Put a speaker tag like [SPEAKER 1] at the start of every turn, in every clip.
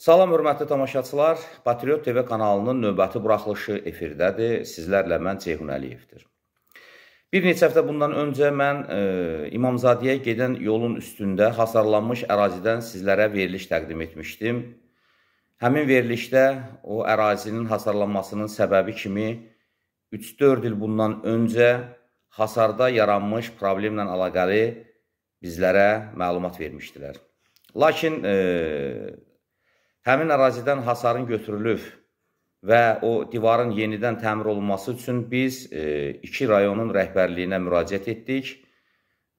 [SPEAKER 1] Salam hörmətli tamaşaçılar, Patriot TV kanalının növbəti buraxılışı efirdədir. Sizlərlə mən Ceyhun Əliyevdir. Bir neçə həftə bundan öncə mən e, İmamzadəyə gedən yolun üstündə hasarlanmış ərazidən sizlərə veriliş təqdim etmişdim. Həmin verilişdə o ərazinin hasarlanmasının səbəbi kimi 3-4 il bundan öncə hasarda yaranmış problemlə əlaqəli bizlərə məlumat vermişdilər. Lakin e, Həmin ərazidən hasarın götürülüb və o divarın yenidən təmir olunması üçün biz e, iki rayonun rəhbərliyinə müraciət etdik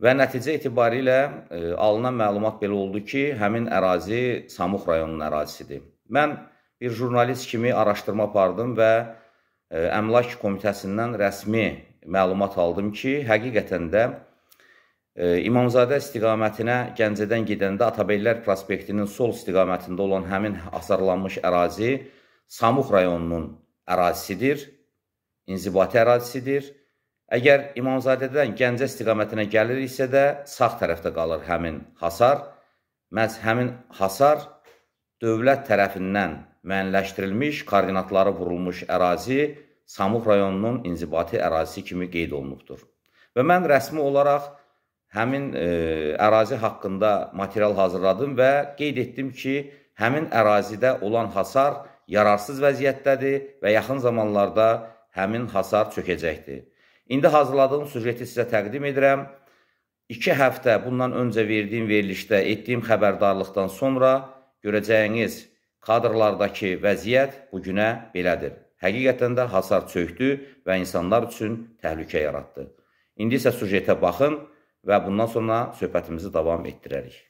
[SPEAKER 1] və nəticə itibarilə e, alınan məlumat belə oldu ki, həmin ərazi Samux rayonunun ərazisidir. Mən bir jurnalist kimi araşdırma apardım və e, Əmlak Komitəsindən rəsmi məlumat aldım ki, həqiqətən də İmamzadə istiqamətinə Gəncədən gedəndə Atabəylər prospektinin sol istiqamətində olan həmin hasarlanmış ərazi Samux rayonunun ərazisidir, inzibati ərazisidir. Əgər İmamzadədən Gəncə istiqamətinə gəlir isə də sağ tərəfdə qalır həmin hasar. Məhz həmin hasar dövlət tərəfindən müəyyənləşdirilmiş, koordinatları vurulmuş ərazi Samux rayonunun inzibati ərazisi kimi qeyd olunubdur. Və mən rəsmi olaraq həmin ə, e, ərazi haqqında material hazırladım və qeyd etdim ki, həmin ərazidə olan hasar yararsız vəziyyətdədir və yaxın zamanlarda həmin hasar çökəcəkdir. İndi hazırladığım sujeti sizə təqdim edirəm. 2 həftə bundan öncə verdiyim verilişdə etdiyim xəbərdarlıqdan sonra görəcəyiniz kadrlardakı vəziyyət bu günə belədir. Həqiqətən də hasar çökdü və insanlar üçün təhlükə yaratdı. İndi isə sujetə baxın və bundan sonra söhbətimizi davam etdirərik.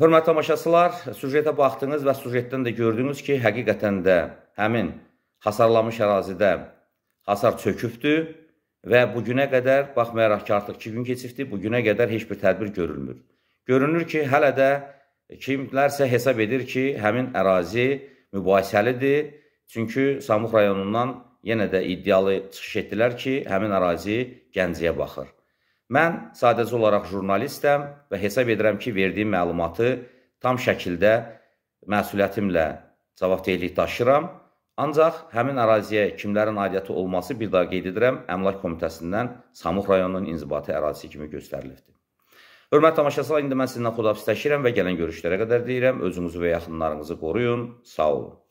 [SPEAKER 1] Hörmətli tamaşaçılar, süjetə baxdınız və süjetdən də gördünüz ki, həqiqətən də həmin hasarlanmış ərazidə hasar çökübdü və bu günə qədər baxmayaraq ki, artıq 2 gün keçibdi, bu günə qədər heç bir tədbir görülmür. Görünür ki, hələ də kimlərsə hesab edir ki, həmin ərazi mübahisəlidir. Çünki Samux rayonundan yenə də iddialı çıxış etdilər ki, həmin ərazi Gəncəyə baxır. Mən sadəcə olaraq jurnalistəm və hesab edirəm ki, verdiyim məlumatı tam şəkildə məsuliyyətimlə cavabdehlik daşıyıram. Ancaq həmin əraziyə kimlərin aidiyyəti olması bir daha qeyd edirəm, Əmlak Komitəsindən Samux rayonunun inzibati ərazisi kimi göstərilibdir. Hörmətli tamaşaçılar, indi mən sizdən xodafis təşirəm və gələn görüşlərə qədər deyirəm, özünüzü və yaxınlarınızı qoruyun, sağ olun.